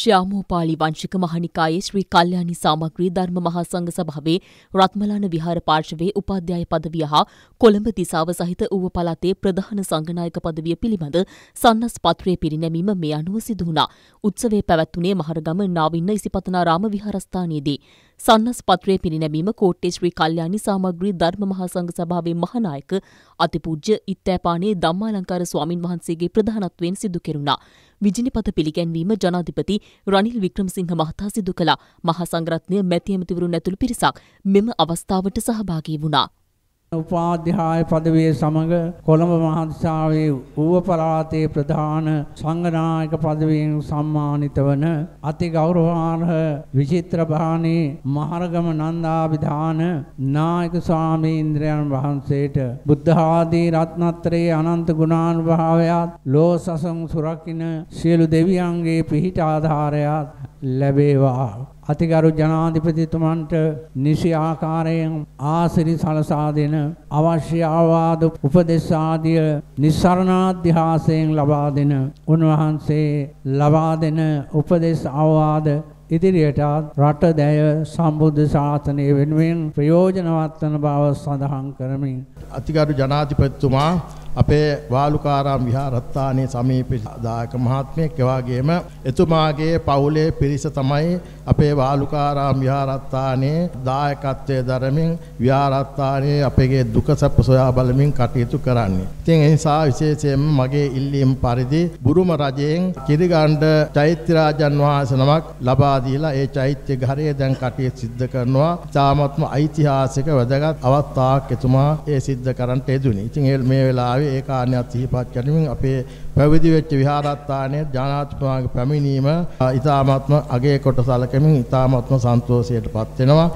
ශ්‍යාමෝපාලි වංශික මහනිකායේ ශ්‍රී කල්යාණි සාමග්‍රී ධර්ම මහා සංඝ සභාවේ රත්මලාන විහාර පාර්ශවයේ උපාධ්‍යාය පදවිය හා කොළඹ දිසාව සහිත ඌව පළාතේ ප්‍රධාන සංඝනායක පදවිය පිළිබඳ සන්නස් පත්‍රයේ පිරිනැමීම මේ අනුව සිදු වුණා. උත්සවය පැවැත්වුණේ මහරගම නාවින්න ඉසිපතනාරාම විහාරස්ථානයේදී. සන්නස් පත්‍රයේ පිරිනැමීම කෝට්ටේ ශ්‍රී කල්යාණි සාමග්‍රී ධර්ම මහා සංඝ සභාවේ මහානායක අතිපූජ්‍ය ඉත්තෑපානේ ධම්මාලංකාර ස්වාමින් වහන්සේගේ ප්‍රධානත්වයෙන් සිදු කෙරුණා. විජිනිපත පිළිගැන්වීම ජනාධිපති රනිල් වික්‍රමසිංහ මහතා සිදු කළා. මහා සංඝරත්නය මැති ඇමතිවරුන් ඇතුළු පිරිසක් මෙම අවස්ථාවට සහභාගී වුණා. උපාධ්‍යාය පදවිය සමඟ කොළඹ මහත්සාවේ ඌව පළාතේ ප්‍රධාන සංගනායක පදවියෙන් සම්මානිත වන අති ගෞරවාර්හ විචිත්‍රභානී මහරගම නන්දාභිධාන නායක ස්වාමීන්ද්‍රයන් වහන්සේට බුද්ධ ආදී රත්නත්‍රයේ අනන්ත ගුණානුභාවයත් ලෝ සසං සුරකින්න සියලු දෙවියන්ගේ පිහිට ආධාරයත් ලැබේවා අතිගරු ජනාධිපතිතුමන්ට නිසි ආකාරයෙන් ආසිරි සලසා දෙන අවශ්‍ය ආවාද උපදෙස් ආදිය නිස්සරණාධ්‍යාසයෙන් ලබා දෙන උන්වහන්සේ ලබා දෙන උපදෙස් ආවාද ඉදිරියට රට දැය සම්බුද්ධ ශාසනය වෙනුවෙන් ප්‍රයෝජනවත් වන බව සඳහන් කරමින් අතිගරු ජනාධිපතිතුමා අපේ වාලුකාරාම් විහාරස්ථානයේ සමීප දායක මහත්මයෙක් එවාගෙම එතුමාගේ පවුලේ පිරිස තමයි අපේ වාලුකාරාම් විහාරස්ථානයේ දායකත්වයේ දරමින් විහාරස්ථානයේ අපගේ දුක සැප සොයා බලමින් කටයුතු කරන්නේ. ඉතින් ඒ නිසා විශේෂයෙන්ම මගේ ඉල්ලීම් පරිදි බුරුම රජයෙන් කිරිගණ්ඩ චෛත්‍ය රාජන් වහන්සේ නමක් ලබා දීලා ඒ චෛත්‍ය ඝරය දැන් කටයුතු සිද්ධ කරනවා. තාමත්ම ඓතිහාසික වැදගත් අවස්ථාවක් එතුමා ඒ සිද්ධ කරන්නට යෙදුණි. ඉතින් මේ වෙලාවේ ආවේ ඒ කාරණයක් සිහිපත් කරමින් අපේ පැවිදි වෙච්ච විහාරස්ථානයේ ඥානාත්මවාගේ පැමිණීම ඊ타ත්ම අගේ කොට සලකමින් ඊ타ත්ම සන්තෝෂයටපත් වෙනවා